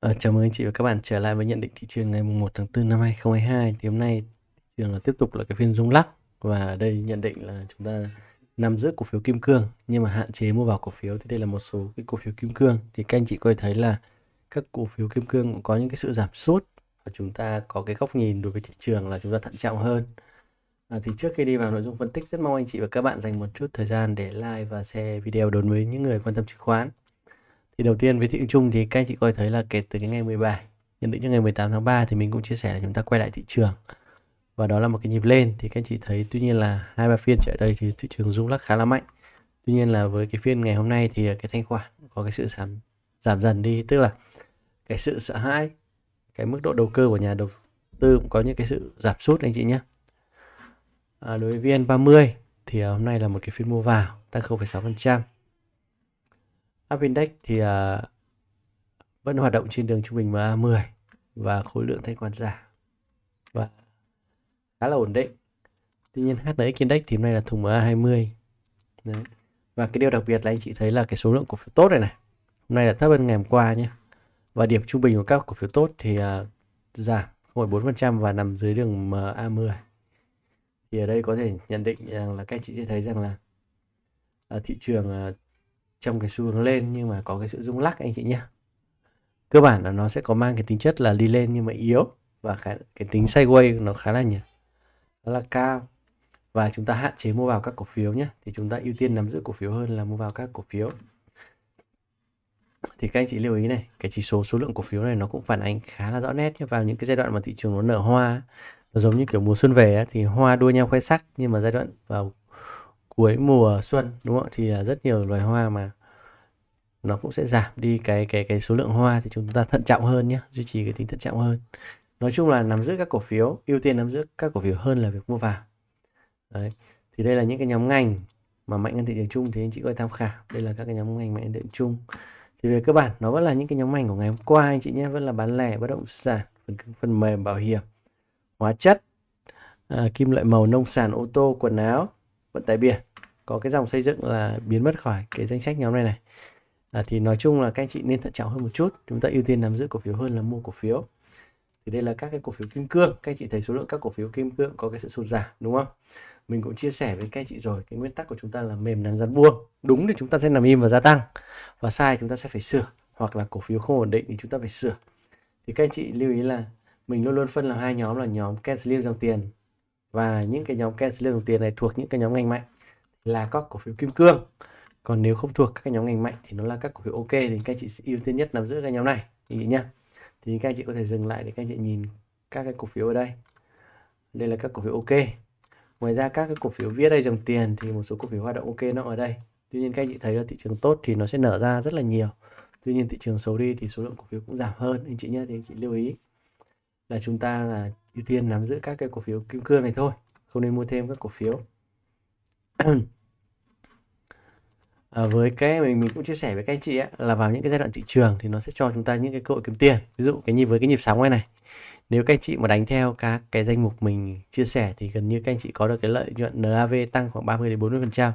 Ờ, chào mừng anh chị và các bạn trở lại với nhận định thị trường ngày 1 tháng 4 năm 2022 thì hôm nay thị trường là tiếp tục là cái phiên rung lắc và ở đây nhận định là chúng ta nằm giữa cổ phiếu kim cương nhưng mà hạn chế mua vào cổ phiếu thì đây là một số cái cổ phiếu kim cương thì các anh chị có thể thấy là các cổ phiếu kim cương cũng có những cái sự giảm sút và chúng ta có cái góc nhìn đối với thị trường là chúng ta thận trọng hơn à, thì trước khi đi vào nội dung phân tích rất mong anh chị và các bạn dành một chút thời gian để like và share video đối với những người quan tâm chứng khoán thì đầu tiên với thị trường chung thì các anh chị coi thấy là kể từ cái ngày 17 nhận định cho ngày 18 tháng 3 thì mình cũng chia sẻ là chúng ta quay lại thị trường và đó là một cái nhịp lên thì các anh chị thấy tuy nhiên là hai ba phiên trở đây thì thị trường rung lắc khá là mạnh tuy nhiên là với cái phiên ngày hôm nay thì cái thanh khoản có cái sự giảm giảm dần đi tức là cái sự sợ hãi cái mức độ đầu cơ của nhà đầu tư cũng có những cái sự giảm sút anh chị nhé à, đối với vn 30 thì hôm nay là một cái phiên mua vào tăng 0,6% Up Index thì uh, vẫn hoạt động trên đường trung bình MA10 và khối lượng thanh khoản giảm và khá là ổn định. Tuy nhiên HNX Index thì hôm nay là thùng MA20. Đấy. Và cái điều đặc biệt là anh chị thấy là cái số lượng cổ phiếu tốt này này. Hôm nay là thấp hơn ngày hôm qua nhé. Và điểm trung bình của các cổ phiếu tốt thì uh, giảm 0,4% và nằm dưới đường MA10. Thì ở đây có thể nhận định rằng là các anh chị sẽ thấy rằng là uh, thị trường uh, trong cái xu hướng lên nhưng mà có cái sự rung lắc anh chị nhé cơ bản là nó sẽ có mang cái tính chất là đi lên nhưng mà yếu và cái, cái tính sideways nó khá là nhiều nó là cao và chúng ta hạn chế mua vào các cổ phiếu nhé thì chúng ta ưu tiên nắm giữ cổ phiếu hơn là mua vào các cổ phiếu thì các anh chị lưu ý này cái chỉ số số lượng cổ phiếu này nó cũng phản ánh khá là rõ nét nhé. vào những cái giai đoạn mà thị trường nó nở hoa nó giống như kiểu mùa xuân về ấy, thì hoa đua nhau khoe sắc nhưng mà giai đoạn vào cuối mùa xuân đúng không thì à, rất nhiều loài hoa mà nó cũng sẽ giảm đi cái cái cái số lượng hoa thì chúng ta thận trọng hơn nhé duy trì cái tính thận trọng hơn nói chung là nắm giữ các cổ phiếu ưu tiên nắm giữ các cổ phiếu hơn là việc mua vào đấy thì đây là những cái nhóm ngành mà mạnh hơn thị trường chung thì anh chị có thể tham khảo đây là các cái nhóm ngành mạnh hơn thị trường chung thì về cơ bản nó vẫn là những cái nhóm ngành của ngày hôm qua anh chị nhé vẫn là bán lẻ bất động sản phần phần mềm bảo hiểm hóa chất à, kim loại màu nông sản ô tô quần áo vận tải biển có cái dòng xây dựng là biến mất khỏi cái danh sách nhóm này này à, thì nói chung là các anh chị nên thận trọng hơn một chút chúng ta ưu tiên nắm giữ cổ phiếu hơn là mua cổ phiếu thì đây là các cái cổ phiếu kim cương các anh chị thấy số lượng các cổ phiếu kim cương có cái sự sụt giảm đúng không mình cũng chia sẻ với các anh chị rồi cái nguyên tắc của chúng ta là mềm nắn rắn buông đúng thì chúng ta sẽ nằm im và gia tăng và sai chúng ta sẽ phải sửa hoặc là cổ phiếu không ổn định thì chúng ta phải sửa thì các anh chị lưu ý là mình luôn luôn phân làm hai nhóm là nhóm cancel dòng tiền và những cái nhóm cancel dòng tiền này thuộc những cái nhóm ngành mạnh là các cổ phiếu kim cương còn nếu không thuộc các nhóm ngành mạnh thì nó là các cổ phiếu ok thì các anh chị sẽ ưu tiên nhất nắm giữ cái nhóm này ý nhá thì các anh chị có thể dừng lại để các anh chị nhìn các cái cổ phiếu ở đây đây là các cổ phiếu ok ngoài ra các cái cổ phiếu viết đây dòng tiền thì một số cổ phiếu hoạt động ok nó ở đây tuy nhiên các anh chị thấy là thị trường tốt thì nó sẽ nở ra rất là nhiều tuy nhiên thị trường xấu đi thì số lượng cổ phiếu cũng giảm hơn anh chị nhé thì anh chị lưu ý là chúng ta là ưu tiên nắm giữ các cái cổ phiếu kim cương này thôi không nên mua thêm các cổ phiếu Ờ, với cái mình mình cũng chia sẻ với các anh chị ấy, là vào những cái giai đoạn thị trường thì nó sẽ cho chúng ta những cái cơ hội kiếm tiền ví dụ cái nhịp với cái nhịp sóng này này nếu các anh chị mà đánh theo các cái danh mục mình chia sẻ thì gần như các anh chị có được cái lợi nhuận NAV tăng khoảng 30 đến 40 phần trăm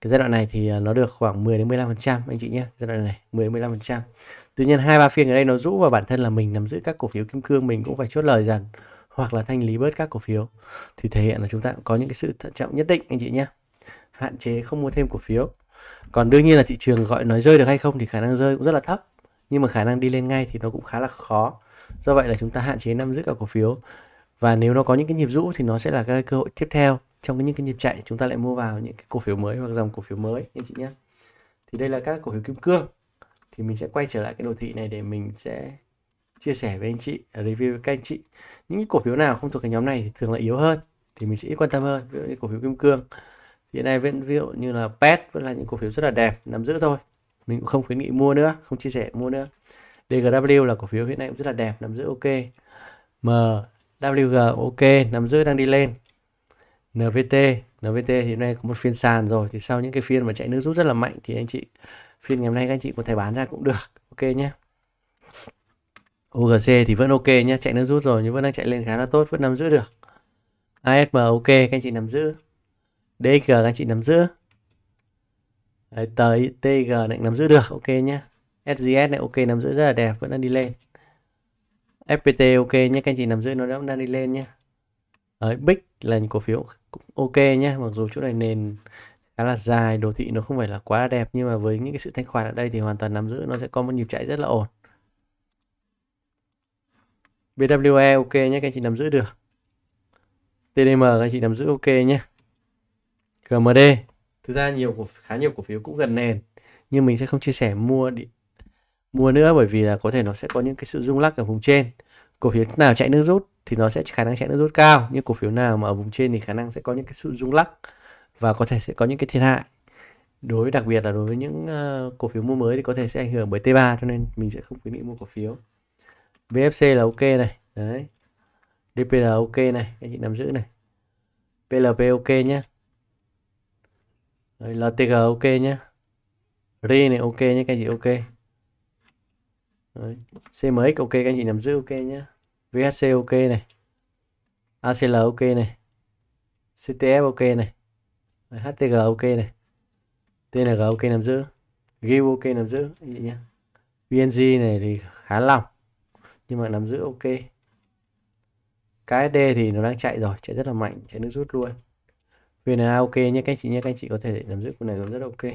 cái giai đoạn này thì ờ, nó được khoảng 10 đến 15 phần trăm anh chị nhé giai đoạn này 10 đến 15 phần trăm tuy nhiên hai ba phiên ở đây nó rũ vào bản thân là mình nắm giữ các cổ phiếu kim cương mình cũng phải chốt lời dần hoặc là thanh lý bớt các cổ phiếu thì thể hiện là chúng ta cũng có những cái sự thận trọng nhất định anh chị nhé hạn chế không mua thêm cổ phiếu còn đương nhiên là thị trường gọi nói rơi được hay không thì khả năng rơi cũng rất là thấp nhưng mà khả năng đi lên ngay thì nó cũng khá là khó do vậy là chúng ta hạn chế nắm giữ cả cổ phiếu và nếu nó có những cái nhịp rũ thì nó sẽ là cái cơ hội tiếp theo trong những cái nhịp chạy chúng ta lại mua vào những cái cổ phiếu mới hoặc dòng cổ phiếu mới anh chị nhé thì đây là các cổ phiếu kim cương thì mình sẽ quay trở lại cái đồ thị này để mình sẽ chia sẻ với anh chị à, review với các anh chị những cái cổ phiếu nào không thuộc cái nhóm này thì thường là yếu hơn thì mình sẽ ít quan tâm hơn ví dụ như cổ phiếu kim cương hiện nay vẫn ví dụ như là pet vẫn là những cổ phiếu rất là đẹp nắm giữ thôi mình cũng không khuyến nghị mua nữa không chia sẻ mua nữa DGW là cổ phiếu hiện nay cũng rất là đẹp nắm giữ ok MWG ok nắm giữ đang đi lên NVT NVT thì hôm nay có một phiên sàn rồi thì sau những cái phiên mà chạy nước rút rất là mạnh thì anh chị phiên ngày hôm nay các anh chị có thể bán ra cũng được ok nhé UGC thì vẫn ok nhé chạy nước rút rồi nhưng vẫn đang chạy lên khá là tốt vẫn nắm giữ được ASM ok các anh chị nắm giữ DG các chị nắm giữ Đấy, tới TG này nắm giữ được ok nhé SGS này ok nắm giữ rất là đẹp vẫn đang đi lên FPT ok nhé các chị nắm giữ nó vẫn đang đi lên nhé Đấy, BIC là cổ phiếu cũng ok nhé mặc dù chỗ này nền khá là dài đồ thị nó không phải là quá đẹp nhưng mà với những cái sự thanh khoản ở đây thì hoàn toàn nắm giữ nó sẽ có một nhịp chạy rất là ổn BWE ok nhé các chị nắm giữ được TDM các chị nắm giữ ok nhé GMD thực ra nhiều cổ khá nhiều cổ phiếu cũng gần nền nhưng mình sẽ không chia sẻ mua đi, mua nữa bởi vì là có thể nó sẽ có những cái sự rung lắc ở vùng trên cổ phiếu nào chạy nước rút thì nó sẽ khả năng chạy nước rút cao nhưng cổ phiếu nào mà ở vùng trên thì khả năng sẽ có những cái sự rung lắc và có thể sẽ có những cái thiệt hại đối đặc biệt là đối với những uh, cổ phiếu mua mới thì có thể sẽ ảnh hưởng bởi T3 cho nên mình sẽ không khuyến nghị mua cổ phiếu BFC là ok này đấy DPR ok này anh chị nắm giữ này PLP ok nhé rồi, LTG ok nhé. Re này ok nhé, các anh chị ok. Đấy. CMX ok, các anh chị nắm giữ ok nhé. VHC ok này. ACL ok này. CTF ok này. Đấy, HTG ok này. TNG ok nắm giữ. GIL ok nắm giữ. Vậy nhé. VNG này thì khá lòng. Nhưng mà nắm giữ ok. KSD thì nó đang chạy rồi, chạy rất là mạnh, chạy nước rút luôn. VNA ok nhé các anh chị nhé các anh chị có thể nắm giữ cổ này cũng rất ok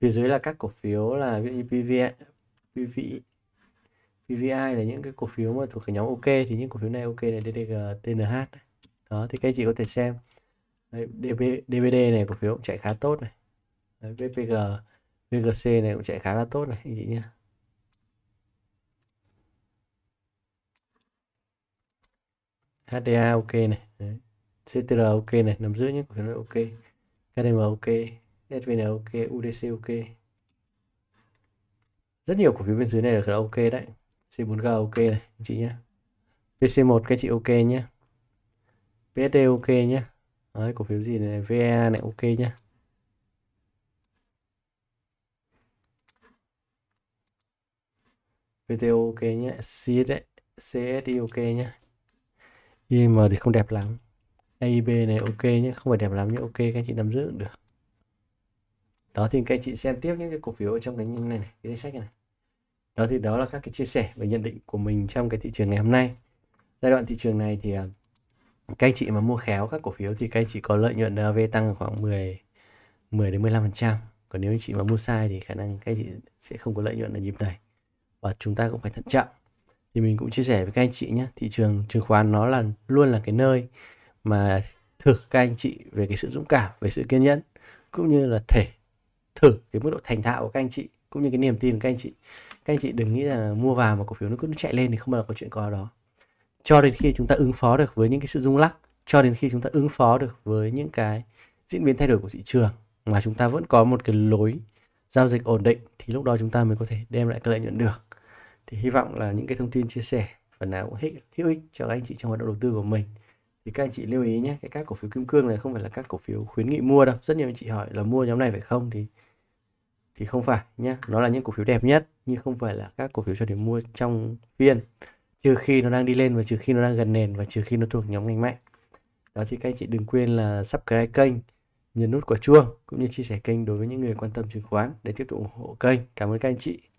phía dưới là các cổ phiếu là ví PVI, PVI, PVI là những cái cổ phiếu mà thuộc cái nhóm ok thì những cổ phiếu này ok là DDG, TNH đó thì các anh chị có thể xem Đấy, DB, DBD này cổ phiếu cũng chạy khá tốt này Đấy, VPG VGC này cũng chạy khá là tốt này anh chị nhé HDA ok này Đấy. CTR ok này nằm dưới những cổ phiếu này ok KDM ok SVN ok UDC ok rất nhiều cổ phiếu bên dưới này là ok đấy C4G ok này anh chị nhé PC1 các chị ok nhé PSD ok nhé đấy, cổ phiếu gì này VA e này ok nhé VTO ok nhé CS CS ok nhé nhưng mà thì không đẹp lắm AIB này ok nhé không phải đẹp lắm nhưng ok các anh chị nắm giữ được đó thì các anh chị xem tiếp những cái cổ phiếu ở trong cái này, này cái danh sách này đó thì đó là các cái chia sẻ về nhận định của mình trong cái thị trường ngày hôm nay giai đoạn thị trường này thì à, các anh chị mà mua khéo các cổ phiếu thì các anh chị có lợi nhuận NAV tăng khoảng 10 10 đến 15 phần trăm còn nếu anh chị mà mua sai thì khả năng các anh chị sẽ không có lợi nhuận ở nhịp này và chúng ta cũng phải thận trọng thì mình cũng chia sẻ với các anh chị nhé thị trường chứng khoán nó là luôn là cái nơi mà thử các anh chị về cái sự dũng cảm về sự kiên nhẫn cũng như là thể thử cái mức độ thành thạo của các anh chị cũng như cái niềm tin của các anh chị các anh chị đừng nghĩ là mua vào mà cổ phiếu nó cứ chạy lên thì không bao giờ có chuyện có đó cho đến khi chúng ta ứng phó được với những cái sự rung lắc cho đến khi chúng ta ứng phó được với những cái diễn biến thay đổi của thị trường mà chúng ta vẫn có một cái lối giao dịch ổn định thì lúc đó chúng ta mới có thể đem lại cái lợi nhuận được thì hy vọng là những cái thông tin chia sẻ phần nào cũng hữu ích cho các anh chị trong hoạt động đầu tư của mình thì các anh chị lưu ý nhé cái các cổ phiếu kim cương này không phải là các cổ phiếu khuyến nghị mua đâu rất nhiều anh chị hỏi là mua nhóm này phải không thì thì không phải nhé nó là những cổ phiếu đẹp nhất nhưng không phải là các cổ phiếu cho điểm mua trong phiên trừ khi nó đang đi lên và trừ khi nó đang gần nền và trừ khi nó thuộc nhóm ngành mạnh đó thì các anh chị đừng quên là subscribe kênh nhấn nút quả chuông cũng như chia sẻ kênh đối với những người quan tâm chứng khoán để tiếp tục ủng hộ kênh cảm ơn các anh chị